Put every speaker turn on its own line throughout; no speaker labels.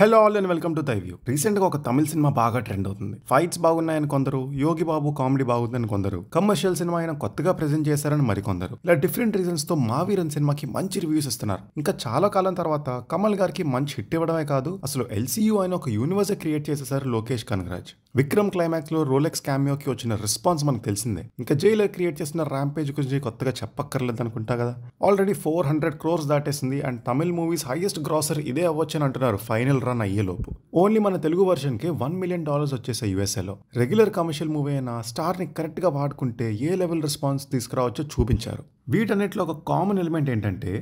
hello all and welcome to View రీసెంట్గా ఒక తమిళ సినిమా బాగా ట్రెండ్ అవుతుంది ఫైట్స్ బాగున్నాయని కొందరు యోగి బాబు కామెడీ బాగుందని కొందరు కమర్షియల్ సినిమా అయినా కొత్తగా ప్రజెంట్ చేశారని మరికొందరు ఇలా డిఫరెంట్ రీజన్స్ తో మావీరన్ సినిమాకి మంచి రివ్యూస్ ఇస్తున్నారు ఇంకా చాలా కాలం తర్వాత కమల్ గారికి మంచి హిట్ ఇవ్వడమే కాదు అసలు ఎల్సీయూ అయిన ఒక యూనివర్స్ క్రియేట్ చేసేసారు లోకేష్ కనగరాజ్ విక్రమ్ క్లైమాక్స్లో రోలెక్స్ క్యామియోకి వచ్చిన రెస్పాన్స్ మనకు తెలిసిందే ఇంకా జైలర్ క్రియేట్ చేసిన ర్యాంపేజ్ గురించి కొత్తగా చెప్పక్కర్లేదు అనుకుంటా కదా ఆల్రెడీ ఫోర్ హండ్రెడ్ క్రోర్స్ దాటేసింది and Tamil movies highest grosser ఇదే అని అంటున్నారు ఫైనల్ రన్ అయ్యేలోపు ఓన్లీ మన తెలుగు కి వన్ మిలియన్ డాలర్స్ వచ్చేసాయి లో రెగ్యులర్ కమర్షియల్ మూవీ అయినా స్టార్ని కరెక్ట్గా వాడుకుంటే ఏ లెవెల్ రెస్పాన్స్ తీసుకురావచ్చో చూపించారు వీటన్నిటిలో ఒక కామన్ ఎలిమెంట్ ఏంటంటే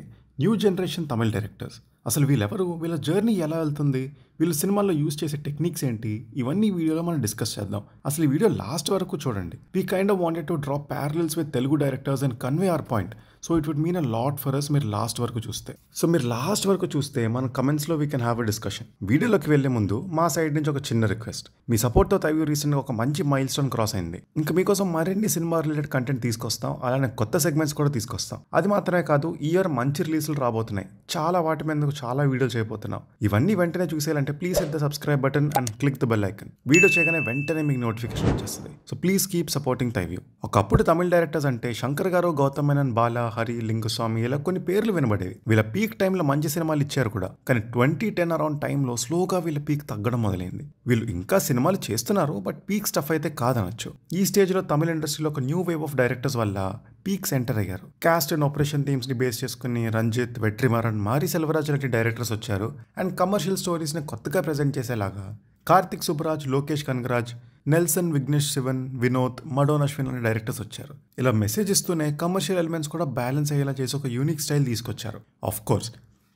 న్యూ జనరేషన్ తమిళ్ డైరెక్టర్స్ అసలు వీళ్ళెవరు వీళ్ళ జర్నీ ఎలా వెళ్తుంది వీళ్ళు సినిమాల్లో యూజ్ చేసే టెక్నిక్స్ ఏంటి ఇవన్నీ వీడియోలో మనం డిస్కస్ చేద్దాం అసలు ఈ వీడియో లాస్ట్ వరకు చూడండి we kind of wanted to draw parallels with Telugu directors and convey our point so it would mean a lot for us మీరు లాస్ట్ వరకు చూస్తే సో మీరు లాస్ట్ వరకు చూస్తే మన కమెంట్స్లో we can have a discussion వీడియోలోకి వెళ్లే ముందు మా సైడ్ నుంచి ఒక చిన్న రిక్వెస్ట్ మీ సపోర్ట్తో తవి రీసెంట్గా ఒక మంచి మైల్ స్టోన్ క్రాస్ అయింది ఇంకా మీకోసం మరిన్ని సినిమా రిలేటెడ్ కంటెంట్ తీసుకొస్తాం అలానే కొత్త సెగ్మెంట్స్ కూడా తీసుకొస్తాం అది మాత్రమే కాదు ఇయర్ మంచి రిలీజ్లు రాబోతున్నాయి చాలా వాటి మీద చాలా వీడియోలు చేయబోతున్నాం ఇవన్నీ వెంటనే చూసేయాలంటే అంటే please hit the subscribe button and click the bell icon video చేయగానే వెంటనే మీకు నోటిఫికేషన్ వచ్చేస్తుంది so please keep supporting View ఒకప్పుడు తమిళ డైరెక్టర్స్ అంటే శంకర్ గారు గౌతమ్ మేనన్ బాల హరి లింగస్వామి ఇలా కొన్ని పేర్లు వినబడేవి వీళ్ళ పీక్ టైంలో మంచి సినిమాలు ఇచ్చారు కూడా కానీ ట్వంటీ టెన్ అరౌండ్ టైంలో స్లోగా వీళ్ళ పీక్ తగ్గడం మొదలైంది వీళ్ళు ఇంకా సినిమాలు చేస్తున్నారు బట్ పీక్ స్టఫ్ అయితే కాదనొచ్చు ఈ స్టేజ్లో తమిళ ఇండస్ట్రీలో ఒక న్యూ వేవ్ ఆఫ్ డైరెక్టర్స్ వల్ల పీక్స్ సెంటర్ అయ్యారు కాస్ట్ అండ్ ఆపరేషన్ థీమ్స్ని బేస్ చేసుకుని రంజిత్ వెట్రిమారన్ మారి సెల్వరాజ్ లాంటి డైరెక్టర్స్ వచ్చారు అండ్ కమర్షియల్ స్టోరీస్ని కొత్తగా ప్రజెంట్ చేసేలాగా కార్తిక్ సుబ్రాజ్ లోకేష్ కనగరాజ్ నెల్సన్ విఘ్నేష్ శివన్ వినోద్ మడోన్ అశ్విన్ అనే డైరెక్టర్స్ వచ్చారు ఇలా మెసేజ్ ఇస్తూనే కమర్షియల్ ఎలిమెంట్స్ కూడా బ్యాలెన్స్ అయ్యేలా చేసి ఒక యూనిక్ స్టైల్ తీసుకొచ్చారు ఆఫ్ కోర్స్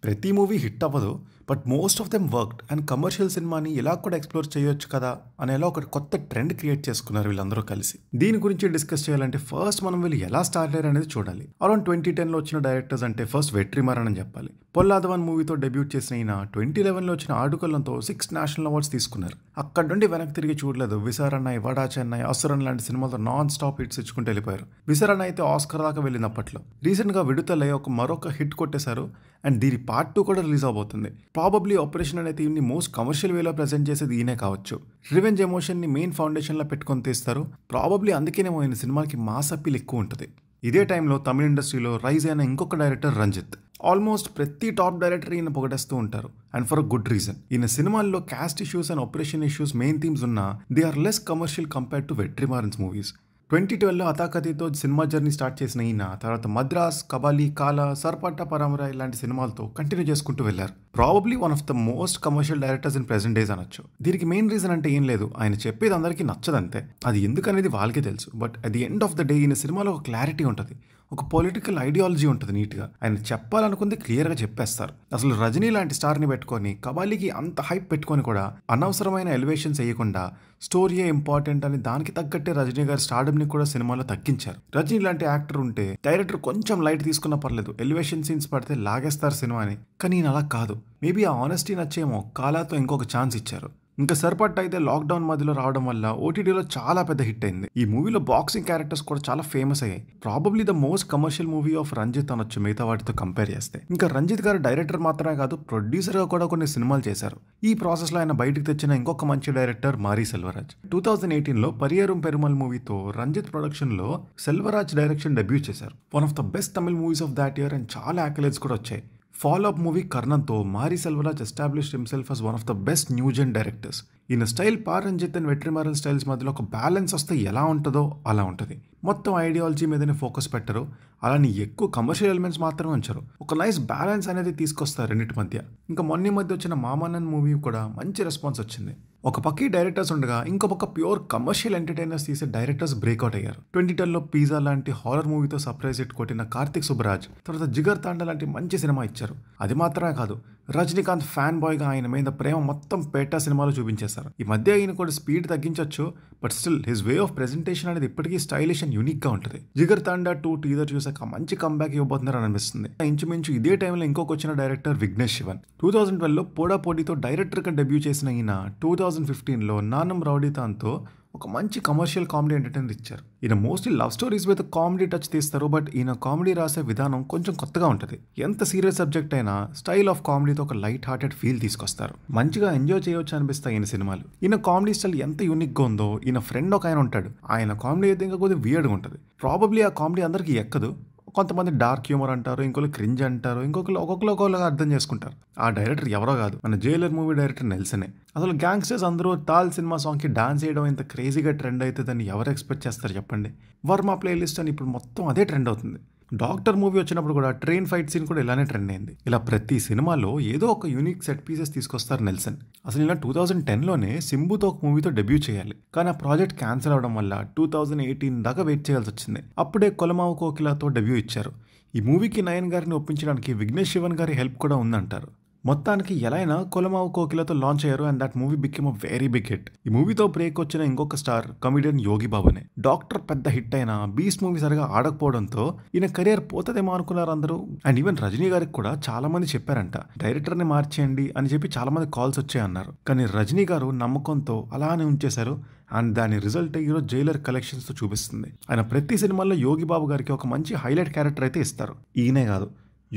ప్రతి మూవీ హిట్ అవ్వదు but most of them worked and commercial సినిమాని ఎలా కూడా ఎక్స్ప్లోర్ చేయొచ్చు కదా అనేలా ఒక కొత్త ట్రెండ్ క్రియేట్ చేసుకున్నారు వీళ్ళందరూ కలిసి దీని గురించి డిస్కస్ చేయాలంటే ఫస్ట్ మనం వీళ్ళు ఎలా స్టార్ట్ అయ్యారు అనేది చూడాలి అరౌండ్ ట్వంటీ టెన్లో వచ్చిన డైరెక్టర్స్ అంటే ఫస్ట్ మరణ్ అని చెప్పాలి పొల్లాదవన్ మూవీతో డెబ్యూట్ చేసిన ఈయన ట్వంటీ లెవెన్లో వచ్చిన ఆడుకల్లంతో సిక్స్ నేషనల్ అవార్డ్స్ తీసుకున్నారు అక్కడ నుండి వెనక్కి తిరిగి చూడలేదు విసారన్నై వడా చెన్నై అసురన్ లాంటి సినిమాలతో నాన్ స్టాప్ హిట్స్ ఇచ్చుకుంటూ వెళ్ళిపోయారు విసారన్న అయితే ఆస్కర్ దాకా వెళ్ళినప్పట్లో అప్పట్లో రీసెంట్గా విడుదలై ఒక మరొక హిట్ కొట్టేశారు అండ్ దీని పార్ట్ టూ కూడా రిలీజ్ అవబోతుంది ప్రాబబ్లీ ఆపరేషన్ అనే థీమ్ని మోస్ట్ కమర్షియల్ వేలో ప్రజెంట్ చేసేది ఈయనే కావచ్చు రివెంజ్ ఎమోషన్ని మెయిన్ ఫౌండేషన్లో పెట్టుకొని తీస్తారు ప్రాబబ్లీ అందుకేనేమో ఆయన సినిమాకి మాస్ అప్పీల్ ఎక్కువ ఉంటుంది ఇదే టైంలో తమిళ ఇండస్ట్రీలో రైజ్ అయిన ఇంకొక డైరెక్టర్ రంజిత్ ఆల్మోస్ట్ ప్రతి టాప్ డైరెక్టర్ ఈయన పొగడేస్తూ ఉంటారు and for a good reason ఈయన సినిమాల్లో caste issues and oppression issues main themes ఉన్నా they are less commercial compared to Vetrimaaran's movies twenty ట్వెల్వ్లో అతాకతితో సినిమా జర్నీ స్టార్ట్ చేసిన ఈయన తర్వాత మద్రాస్ కబాలి కాలా సర్పట్ట పరంపర ఇలాంటి సినిమాలతో కంటిన్యూ చేసుకుంటూ వెళ్లారు probably one of the most commercial directors in present days అనొచ్చు దీనికి మెయిన్ రీజన్ అంటే ఏం లేదు ఆయన చెప్పేది అందరికీ నచ్చదంతే అది ఎందుకనేది వాళ్ళకే తెలుసు but at the end of the day ఈయన సినిమాలో ఒక క్లారిటీ ఉంటుంది ఒక పొలిటికల్ ఐడియాలజీ ఉంటుంది నీట్గా ఆయన చెప్పాలనుకుంది క్లియర్గా చెప్పేస్తారు అసలు రజనీ లాంటి స్టార్ని పెట్టుకొని కబాలికి అంత హైప్ పెట్టుకొని కూడా అనవసరమైన ఎలివేషన్స్ వేయకుండా స్టోరీయే ఇంపార్టెంట్ అని దానికి తగ్గట్టే రజనీ గారి స్టార్డమ్ని కూడా సినిమాలో తగ్గించారు రజనీ లాంటి యాక్టర్ ఉంటే డైరెక్టర్ కొంచెం లైట్ తీసుకున్నా పర్లేదు ఎలివేషన్ సీన్స్ పడితే లాగేస్తారు సినిమాని కానీ నేను అలా కాదు మేబీ ఆ ఆనెస్టీ నచ్చేమో కాలాతో ఇంకొక ఛాన్స్ ఇచ్చారు ఇంకా సరిపడ్డ అయితే లాక్డౌన్ మధ్యలో రావడం వల్ల ఓటీటీలో చాలా పెద్ద హిట్ అయింది ఈ మూవీలో బాక్సింగ్ క్యారెక్టర్స్ కూడా చాలా ఫేమస్ అయ్యాయి probably the most commercial movie of Ranjith అనొచ్చు మిగతా వాటితో కంపేర్ చేస్తే ఇంకా రంజిత్ గారు డైరెక్టర్ మాత్రమే కాదు ప్రొడ్యూసర్గా కూడా కొన్ని సినిమాలు చేశారు ఈ ప్రాసెస్లో ఆయన బయటకు తెచ్చిన ఇంకొక మంచి director Mari Selvaraj two thousand లో పరియరం పెరుమల్ మూవీతో రంజిత్ ప్రొడక్షన్లో సెల్వరాజ్ డైరెక్షన్ డెబ్యూ చేశారు one of the best Tamil movies of that year and చాలా యాకలేజ్ కూడా వచ్చాయి फॉलोअप मूवी कर्नन तो Mari Selvaraj establish himself as one of the best new gen directors ఈయన style Pa Ranjith and Vetrimaaran styles మధ్యలో ఒక బ్యాలెన్స్ వస్తే ఎలా ఉంటుందో అలా ఉంటుంది మొత్తం ఐడియాలజీ మీదనే ఫోకస్ పెట్టరు అలానే ఎక్కువ కమర్షియల్ ఎలిమెంట్స్ మాత్రమే ఉంచారు ఒక నైస్ బ్యాలెన్స్ అనేది తీసుకొస్తారు రెండింటి మధ్య ఇంకా మొన్న మధ్య వచ్చిన మామానంద్ మూవీ కూడా మంచి రెస్పాన్స్ వచ్చింది ఒక పక్కి డైరెక్టర్స్ ఉండగా ఇంకో పక్క ప్యూర్ కమర్షియల్ ఎంటర్టైనర్స్ తీసే డైరెక్టర్స్ బ్రేక్అవుట్ అయ్యారు ట్వంటీ టెన్లో పిజ్జా లాంటి హారర్ మూవీతో సర్ప్రైజ్ హిట్ కొట్టిన కార్తిక్ సుబ్బరాజ్ తర్వాత జిగర్ తాండ లాంటి మంచి సినిమా ఇచ్చారు అది మాత్రమే కాదు రజనీకాంత్ ఫ్యాన్ బాయ్గా ఆయన మీద ప్రేమ మొత్తం పేటా సినిమాలో చూపించేశారు ఈ మధ్య ఆయన కూడా స్పీడ్ తగ్గించవచ్చు but still his way of presentation అనేది ఇప్పటికీ స్టైలిష్ అండ్ గా ఉంటుంది జిగర్ తండా టూ టీజర్ చూసాక మంచి కంబ్యాక్ ఇవ్వబోతున్నారని అనిపిస్తుంది ఇంచుమించు ఇదే టైంలో ఇంకొక వచ్చిన director Vignesh Shivan two twelve లో పోడా పోటీతో డైరెక్టర్గా డెబ్యూ చేసిన ఈయన టూ ఫిఫ్టీన్ ఫిఫ్టీన్లో నానం రౌడీతాన్తో ఒక మంచి కమర్షియల్ కామెడీ ఎంటర్టైన్మెంట్ ఇచ్చారు ఈయన mostly love stories with comedy touch తీస్తారు బట్ ఈయన కామెడీ రాసే విధానం కొంచెం కొత్తగా ఉంటుంది ఎంత సీరియస్ సబ్జెక్ట్ అయినా స్టైల్ ఆఫ్ కామెడీతో ఒక లైట్ హార్టెడ్ ఫీల్ తీసుకొస్తారు మంచిగా ఎంజాయ్ చేయవచ్చు అనిపిస్తాయి ఈయన సినిమాలు ఈయన కామెడీ స్టైల్ ఎంత యూనిక్గా ఉందో ఈయన ఫ్రెండ్ ఒక ఆయన ఉంటాడు ఆయన కామెడీ అయితే ఇంకా కొద్దిగా వియర్డ్గా ఉంటుంది ప్రాబబ్లీ ఆ కామెడీ అందరికీ ఎక్కదు కొంతమంది డార్క్ హ్యూమర్ అంటారు ఇంకొకరు క్రింజ్ అంటారు ఇంకొకరు ఒక్కొక్కరు ఒక్కొక్కరు అర్థం చేసుకుంటారు ఆ డైరెక్టర్ ఎవరో కాదు మన జైలర్ మూవీ డైరెక్టర్ నెల్సనే అసలు గ్యాంగ్స్టర్స్ అందరూ తాల్ సినిమా సాంగ్కి డాన్స్ చేయడం ఇంత క్రేజీగా ట్రెండ్ అవుతుందని ఎవరు ఎక్స్పెక్ట్ చేస్తారు చెప్పండి వర్మ ప్లేలిస్ట్ అని ఇప్పుడు మొత్తం అదే ట్రెండ్ అవుతుంది డాక్టర్ మూవీ వచ్చినప్పుడు కూడా ట్రైన్ ఫైట్ సీన్ కూడా ఇలానే ట్రెండ్ అయింది ఇలా ప్రతి సినిమాలో ఏదో ఒక యూనిక్ సెట్ పీసెస్ తీసుకొస్తారు నెల్సన్ అసలు ఇలా టూ థౌజండ్ టెన్లోనే సింబుతో ఒక మూవీతో డెబ్యూ చేయాలి కానీ ఆ ప్రాజెక్ట్ క్యాన్సిల్ అవడం వల్ల టూ థౌజండ్ ఎయిటీన్ దాకా వెయిట్ చేయాల్సి వచ్చింది అప్పుడే కొలమావు కోకిలాతో డెబ్యూ ఇచ్చారు ఈ మూవీకి నయన్ గారిని ఒప్పించడానికి విఘ్నేష్ శివన్ గారి హెల్ప్ కూడా ఉందంటారు మొత్తానికి ఎలా అయినా కొలమావు కోకిలతో లాంచ్ అయ్యారు and that movie became a very big hit ఈ మూవీతో బ్రేక్ వచ్చిన ఇంకొక స్టార్ కమిడియన్ యోగి బాబునే డాక్టర్ పెద్ద హిట్ అయినా బీస్ మూవీ సరిగా ఆడకపోవడంతో ఈయన కెరియర్ పోతదేమో అనుకున్నారు అందరూ అండ్ ఈవెన్ రజనీ గారికి కూడా చాలా మంది చెప్పారంట డైరెక్టర్ ని మార్చేయండి అని చెప్పి చాలా మంది కాల్స్ వచ్చాయన్నారు కానీ రజనీ గారు నమ్మకంతో అలానే ఉంచేశారు అండ్ దాని రిజల్ట్ ఈరోజు జైలర్ కలెక్షన్స్ తో చూపిస్తుంది ఆయన ప్రతి సినిమాల్లో యోగి బాబు గారికి ఒక మంచి హైలైట్ క్యారెక్టర్ అయితే ఇస్తారు ఈయనే కాదు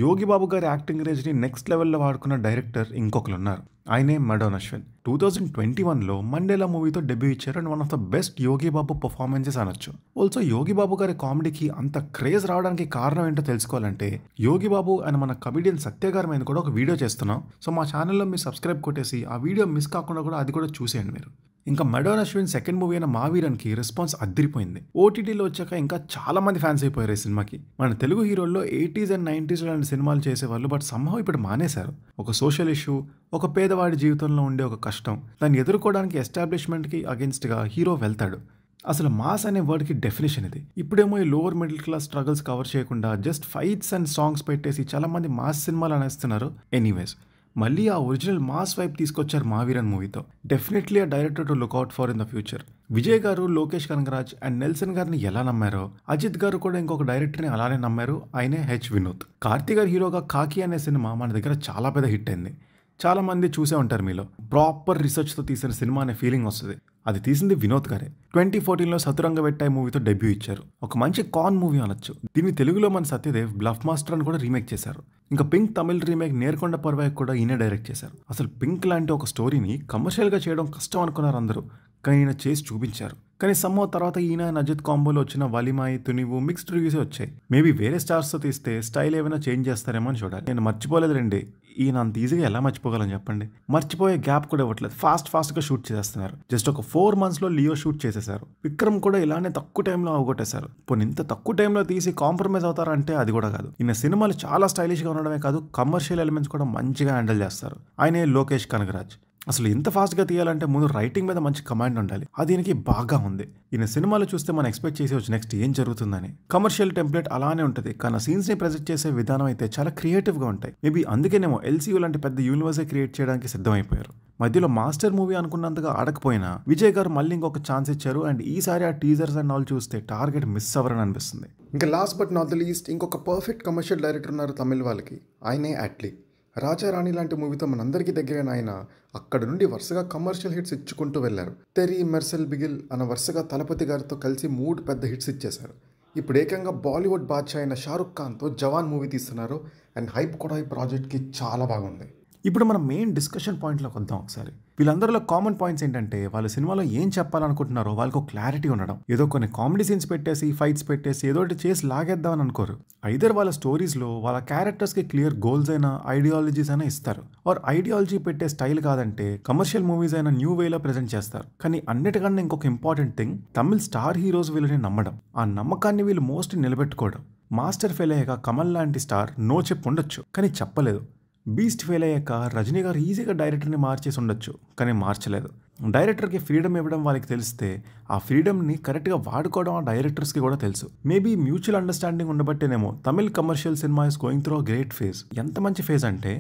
యోగి బాబు గారి యాక్టింగ్ రేంజ్ని నెక్స్ట్ లెవెల్లో వాడుకున్న డైరెక్టర్ ఇంకొకరు ఉన్నారు ఆయనే Madonne Ashwin two thousand twenty వన్లో మండేలా మూవీతో డెబ్యూ ఇచ్చారు and one of the best Yogi Babu performances అనొచ్చు ఆల్సో యోగి బాబు గారి కామెడీకి అంత క్రేజ్ రావడానికి కారణం ఏంటో తెలుసుకోవాలంటే యోగి బాబు అండ్ మన కమిడియన్ సత్య గారి మీద కూడా ఒక వీడియో చేస్తున్నాం సో మా ఛానల్లో మీరు సబ్స్క్రైబ్ కొట్టేసి ఆ వీడియో మిస్ కాకుండా కూడా అది కూడా చూసేయండి మీరు ఇంకా మెడోన్ అశ్విన్ సెకండ్ మూవీ అయిన మావీరన్కి రెస్పాన్స్ అద్దరిపోయింది ఓటీటీలో వచ్చాక ఇంకా చాలా మంది ఫ్యాన్స్ అయిపోయారు ఈ సినిమాకి మన తెలుగు హీరోల్లో ఎయిటీస్ అండ్ నైంటీస్ లాంటి సినిమాలు చేసేవాళ్ళు బట్ సంహవ్ ఇప్పుడు మానేశారు ఒక సోషల్ ఇష్యూ ఒక పేదవాడి జీవితంలో ఉండే ఒక కష్టం దాన్ని ఎదుర్కోవడానికి ఎస్టాబ్లిష్మెంట్కి అగెన్స్ట్గా హీరో వెళ్తాడు అసలు మాస్ అనే వర్డ్కి డెఫినేషన్ ఇది ఇప్పుడేమో ఈ lower middle class struggles cover చేయకుండా జస్ట్ ఫైట్స్ అండ్ సాంగ్స్ పెట్టేసి చాలామంది మాస్ సినిమాలు అనేస్తున్నారు ఎనీవేస్ మళ్ళీ ఆ ఒరిజినల్ మాస్ వైప్ తీసుకొచ్చారు మావీరన్ మూవీతో డెఫినెట్లీ ఆ director to look out for in the future Vijay garu Lokesh Kanagaraj and Nelson గారిని ఎలా నమ్మారో అజిత్ గారు కూడా ఇంకొక డైరెక్టర్ని అలానే నమ్మారు ఆయనే హెచ్ వినోద్ కార్తీ గారు హీరోగా కాకి అనే సినిమా మన దగ్గర చాలా పెద్ద హిట్ అయింది చాలామంది చూసే ఉంటారు మీలో ప్రాపర్ రీసెర్చ్తో తీసిన సినిమా అనే ఫీలింగ్ వస్తుంది అది తీసింది వినోద్ గారే ట్వంటీ ఫోర్టీన్లో సతురంగ పెట్టాయి మూవీతో డెబ్యూ ఇచ్చారు ఒక మంచి కాన్ మూవీ అనొచ్చు దీన్ని తెలుగులో మన సత్యదేవ్ బ్లఫ్ మాస్టర్ అని కూడా రీమేక్ చేశారు ఇంకా పింక్ తమిళ్ రీమేక్ నేర్కొండ పర్వాయ్ కూడా ఈయనే డైరెక్ట్ చేశారు అసలు పింక్ లాంటి ఒక స్టోరీని కమర్షియల్గా చేయడం కష్టం అనుకున్నారు అందరూ కానీ ఈయన చేసి చూపించారు కానీ సమ్మో తర్వాత ఈయన నజిత్ కాంబోలో వచ్చిన వలిమాయి తునివు మిక్స్డ్ రివ్యూసే వచ్చాయి మేబీ వేరే స్టార్స్తో తీస్తే స్టైల్ ఏమైనా చేంజ్ చేస్తారేమో అని చూడాలి నేను మర్చిపోలేదు రండి ఈయన అంత ఈజీగా ఎలా మర్చిపోగలని చెప్పండి మర్చిపోయే గ్యాప్ కూడా ఇవ్వట్లేదు ఫాస్ట్ ఫాస్ట్గా షూట్ చేసేస్తున్నారు జస్ట్ ఒక ఫోర్ మంత్స్లో లియో షూట్ చేసేసారు విక్రమ్ కూడా ఇలానే తక్కువ టైంలో అవగొట్టేశారు పోనీ ఇంత తక్కువ టైంలో తీసి కాంప్రమైజ్ అవుతారంటే అది కూడా కాదు ఈయన సినిమాలు చాలా స్టైలిష్గా ఉండడమే కాదు కమర్షియల్ ఎలిమెంట్స్ కూడా మంచిగా హ్యాండిల్ చేస్తారు ఆయనే లోకేష్ కనగరాజ్ అసలు ఎంత ఫాస్ట్గా తీయాలంటే ముందు రైటింగ్ మీద మంచి కమాండ్ ఉండాలి అది దీనికి బాగా ఉంది ఈయన సినిమాలు చూస్తే మనం ఎక్స్పెక్ట్ చేసేవచ్చు నెక్స్ట్ ఏం జరుగుతుందని కమర్షియల్ టెంప్లెట్ అలానే ఉంటుంది కానీ సీన్స్ ని ప్రెజెంట్ చేసే విధానం అయితే చాలా క్రియేటివ్గా ఉంటాయి మేబీ అందుకేనేమో ఎల్సీయూ లాంటి పెద్ద యూనివర్సే క్రియేట్ చేయడానికి సిద్ధమైపోయారు మధ్యలో మాస్టర్ మూవీ అనుకున్నంతగా ఆడకపోయినా విజయ్ గారు మళ్ళీ ఇంకొక ఛాన్స్ ఇచ్చారు అండ్ ఈసారి ఆ టీజర్స్ అండ్ ఆల్ చూస్తే టార్గెట్ మిస్ అవ్వరని అనిపిస్తుంది ఇంకా last but not the least ఇంకొక పర్ఫెక్ట్ కమర్షియల్ డైరెక్టర్ ఉన్నారు తమిళ వాళ్ళకి ఆయనే అట్లీ రాజారాణి లాంటి మూవీతో మనందరికీ దగ్గరైన ఆయన అక్కడ నుండి వరుసగా కమర్షియల్ హిట్స్ ఇచ్చుకుంటూ వెళ్లారు తెరీ మెర్సెల్ బిగిల్ అన్న వరుసగా తలపతి గారితో కలిసి మూడు పెద్ద హిట్స్ ఇచ్చేశారు ఇప్పుడు ఏకంగా బాలీవుడ్ బాద్షా అయిన షారుఖ్ ఖాన్తో జవాన్ మూవీ తీస్తున్నారు అండ్ హైప్ కూడా ఈ ప్రాజెక్ట్కి చాలా బాగుంది ఇప్పుడు మనం మెయిన్ డిస్కషన్ పాయింట్లోకి వద్దాం ఒకసారి వీళ్ళందరిలో కామన్ పాయింట్స్ ఏంటంటే వాళ్ళ సినిమాలో ఏం చెప్పాలనుకుంటున్నారో వాళ్ళకు క్లారిటీ ఉండడం ఏదో కొన్ని కామెడీ సీన్స్ పెట్టేసి ఫైట్స్ పెట్టేసి ఏదో ఒకటి చేసి లాగేద్దామని అనుకోరు ఐదర్ వాళ్ళ స్టోరీస్లో వాళ్ళ క్యారెక్టర్స్కి క్లియర్ గోల్స్ అయినా ఐడియాలజీస్ అయినా ఇస్తారు ఆర్ ఐడియాలజీ పెట్టే స్టైల్ కాదంటే కమర్షియల్ మూవీస్ అయినా న్యూ వేలో ప్రజెంట్ చేస్తారు కానీ అన్నిటికన్నా ఇంకొక important thing Tamil star heroes వీళ్ళని నమ్మడం ఆ నమ్మకాన్ని వీళ్ళు మోస్ట్ నిలబెట్టుకోవడం మాస్టర్ ఫెయిల్ అయ్యాక కమల్ లాంటి స్టార్ నో చెప్పు ఉండొచ్చు కానీ చెప్పలేదు బీస్ట్ ఫెయిల్ అయ్యాక రజనీ గారు ఈజీగా డైరెక్టర్ని మార్చేసి ఉండొచ్చు కానీ మార్చలేదు డైరెక్టర్కి ఫ్రీడమ్ ఇవ్వడం వాళ్ళకి తెలిస్తే ఆ ఫ్రీడమ్ని కరెక్ట్గా వాడుకోవడం ఆ డైరెక్టర్స్కి కూడా తెలుసు మేబీ మ్యూచువల్ అండర్స్టాండింగ్ ఉండబట్టేనేమో తమిళ్ కమర్షియల్ సినిమా is going through great phase ఎంత మంచి ఫేజ్ అంటే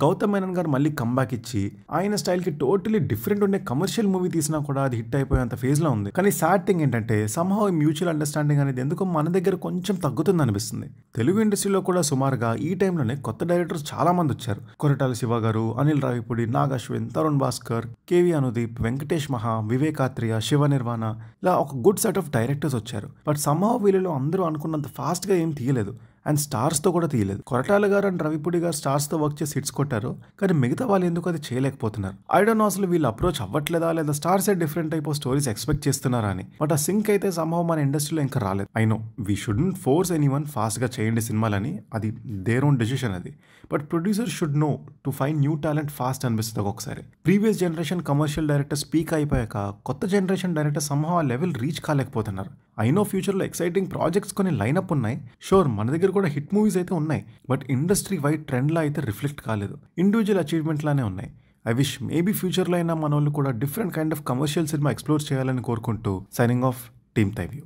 గౌతమ్ మేనన్ గారు మళ్ళీ కంబ్యాక్ ఇచ్చి ఆయన స్టైల్కి టోటలీ డిఫరెంట్ ఉండే కమర్షియల్ మూవీ తీసినా కూడా అది హిట్ అయిపోయేంత ఫేజ్లో ఉంది కానీ సాడ్ థింగ్ ఏంటంటే సంహౌ మ్యూచువల్ అండర్స్టాండింగ్ అనేది ఎందుకో మన దగ్గర కొంచెం తగ్గుతుంది అనిపిస్తుంది తెలుగు ఇండస్ట్రీలో కూడా సుమారుగా ఈ టైంలోనే కొత్త డైరెక్టర్స్ చాలా మంది వచ్చారు కొరటాల శివ గారు అనిల్ రావిపూడి నాగశ్విన్ తరుణ్ భాస్కర్ కేవీ అనుదీప్ వెంకటేష్ మహా వివేకాత్రియ శివ నిర్వాణ ఇలా ఒక గుడ్ సెట్ ఆఫ్ డైరెక్టర్స్ వచ్చారు బట్ సమ్హౌ వీళ్ళలో అందరూ అనుకున్నంత ఫాస్ట్గా ఏం తీయలేదు అండ్ స్టార్స్తో కూడా తీయలేదు కొరటాల గారు అండ్ రవిపూడి గారు స్టార్స్తో వర్క్ చేసి హిట్స్ కొట్టారు కానీ మిగతా వాళ్ళు ఎందుకు అది చేయలేకపోతున్నారు ఐ నో అసలు వీళ్ళు అప్రోచ్ అవ్వట్లేదా లేదా stars a different type of stories expect చేస్తున్నారా అని బట్ ఆ సింక్ అయితే సంభవం మన ఇండస్ట్రీలో ఇంకా రాలేదు I know we shouldn't force anyone వన్ ఫాస్ట్గా చేయండి సినిమాలని అది దేర్ ఓన్ డెసిషన్ అది but producer should know to find new talent fast అనిపిస్తుంది ఒకసారి previous generation commercial director peak అయిపోయాక కొత్త జనరేషన్ డైరెక్టర్ సంభవం ఆ లెవెల్ రీచ్ కాలేకపోతున్నారు ఐనో ఫ్యూచర్లో ఎక్సైటింగ్ ప్రాజెక్ట్స్ కొన్ని లైనప్ ఉన్నాయి షోర్ మన దగ్గర కూడా హిట్ మూవీస్ అయితే ఉన్నాయి బట్ ఇండస్ట్రీ వైడ్ ట్రెండ్లో అయితే రిఫ్లెక్ట్ కాలేదు ఇండివిజువల్ అచీవ్మెంట్లానే ఉన్నాయి ఐ విష్ మేబీ ఫ్యూచర్లో అయినా మన వాళ్ళు కూడా డిఫరెంట్ కైండ్ ఆఫ్ కమర్షియల్ సినిమా ఎక్స్ప్లోర్ చేయాలని కోరుకుంటూ సైనింగ్ ఆఫ్ టీమ్ తైవ్యూ